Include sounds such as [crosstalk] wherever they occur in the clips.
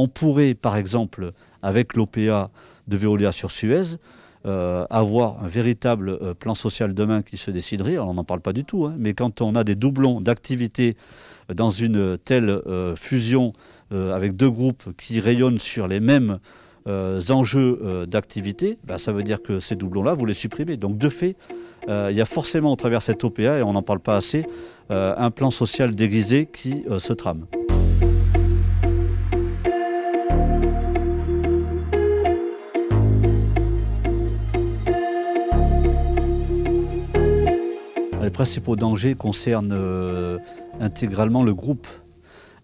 On pourrait, par exemple, avec l'OPA de Veolia sur Suez, euh, avoir un véritable euh, plan social demain qui se déciderait, on n'en parle pas du tout, hein, mais quand on a des doublons d'activité dans une telle euh, fusion avec deux groupes qui rayonnent sur les mêmes enjeux d'activité, bah, ça veut dire que ces doublons-là, vous les supprimez. Donc de fait, il y a forcément, au travers de cette OPA, et on n'en parle pas assez, un plan social déguisé qui se trame. Les principaux dangers concernent euh, intégralement le groupe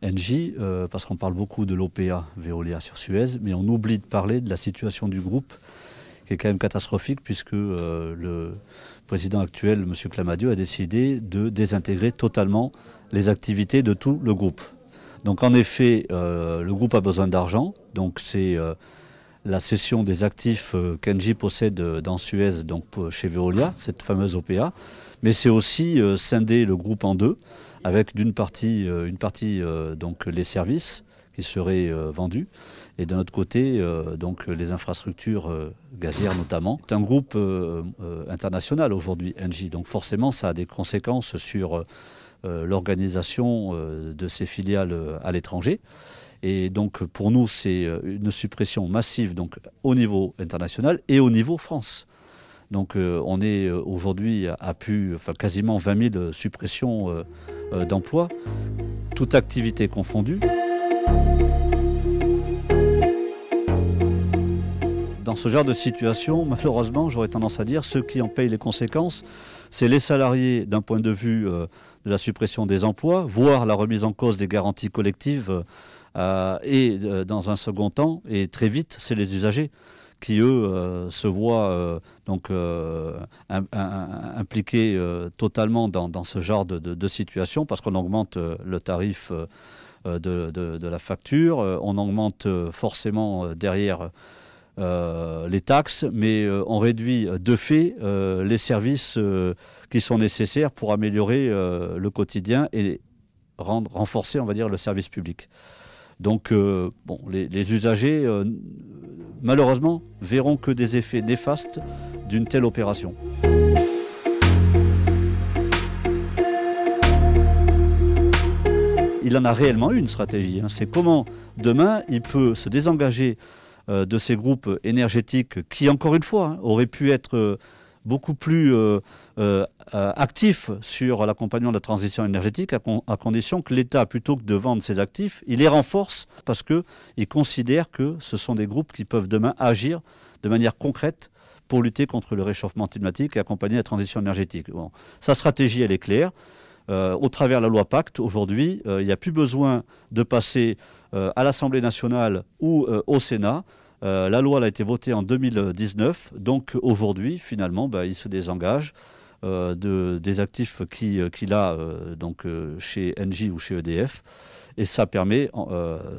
NJ, euh, parce qu'on parle beaucoup de l'OPA Veolia sur Suez, mais on oublie de parler de la situation du groupe, qui est quand même catastrophique, puisque euh, le président actuel, M. Clamadieu, a décidé de désintégrer totalement les activités de tout le groupe. Donc en effet, le groupe a besoin d'argent, donc c'est la cession des actifs qu'Engie possède dans Suez, donc chez Veolia, cette fameuse OPA, mais c'est aussi euh, scinder le groupe en deux, avec d'une partie, euh, une partie euh, donc les services qui seraient vendus, et d'un autre côté, donc les infrastructures gazières notamment. C'est un groupe international aujourd'hui, Engie, donc forcément ça a des conséquences sur l'organisation de ses filiales à l'étranger. Et donc pour nous, c'est une suppression massive donc, au niveau international et au niveau France. Donc euh, on est euh, aujourd'hui à, plus, enfin, quasiment 20 000 suppressions euh, d'emplois, toute activité confondue. Dans ce genre de situation, [laughs] malheureusement, j'aurais tendance à dire, ceux qui en payent les conséquences, c'est les salariés d'un point de vue de la suppression des emplois, voire la remise en cause des garanties collectives, et dans un second temps, et très vite, c'est les usagers qui eux euh, se voient euh, donc euh, impliqués totalement dans, ce genre de, situation parce qu'on augmente le tarif. De, la facture. On augmente forcément derrière les taxes, mais on réduit de fait les services qui sont nécessaires pour améliorer le quotidien et rendre, renforcer, on va dire, le service public. Donc, bon, les usagers malheureusement, verront que des effets néfastes d'une telle opération. Il en a réellement une stratégie. Hein. C'est comment demain il peut se désengager euh, de ces groupes énergétiques qui, encore une fois, hein, auraient pu être euh, beaucoup plus... Euh, actifs euh, euh, actif sur l'accompagnement de la transition énergétique, à, condition que l'État, plutôt que de vendre ses actifs, il les renforce parce qu'il considère que ce sont des groupes qui peuvent demain agir de manière concrète pour lutter contre le réchauffement climatique et accompagner la transition énergétique. Sa stratégie, elle est claire. Euh, au travers de la loi Pacte, aujourd'hui, il n'y a plus besoin de passer à l'Assemblée nationale ou au Sénat. la loi elle a été votée en 2019, donc aujourd'hui, finalement, bah, il se désengage euh, des actifs euh, qu'il a euh, donc, chez Engie ou chez EDF. Et ça permet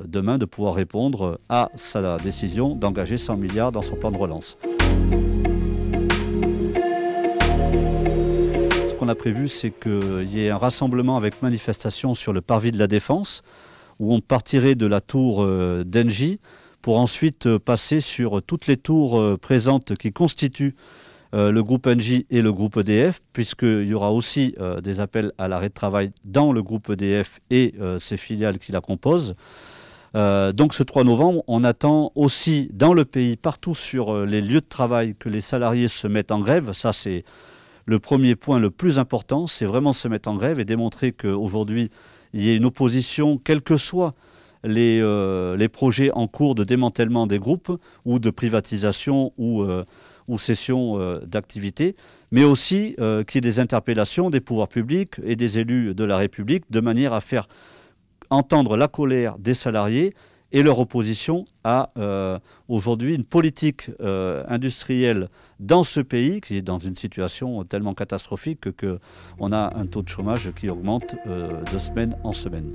demain de pouvoir répondre à sa décision d'engager 100 milliards dans son plan de relance. Ce qu'on a prévu, c'est qu'il y ait un rassemblement avec manifestation sur le parvis de la Défense, où on partirait de la tour d'Engie pour ensuite passer sur toutes les tours présentes qui constituent euh, le groupe NJ et le groupe EDF, puisqu'il y aura aussi euh, des appels à l'arrêt de travail dans le groupe EDF et euh, ses filiales qui la composent. donc ce 3 novembre, on attend aussi dans le pays, partout sur les lieux de travail, que les salariés se mettent en grève. Ça, c'est le premier point le plus important, c'est vraiment se mettre en grève et démontrer qu'aujourd'hui, il y a une opposition, quels que soient les, projets en cours de démantèlement des groupes ou de privatisation ou ou cession euh, d'activité, mais aussi euh, qu'il y ait des interpellations des pouvoirs publics et des élus de la République de manière à faire entendre la colère des salariés et leur opposition à euh, aujourd'hui une politique industrielle dans ce pays qui est dans une situation tellement catastrophique que a un taux de chômage qui augmente de semaine en semaine.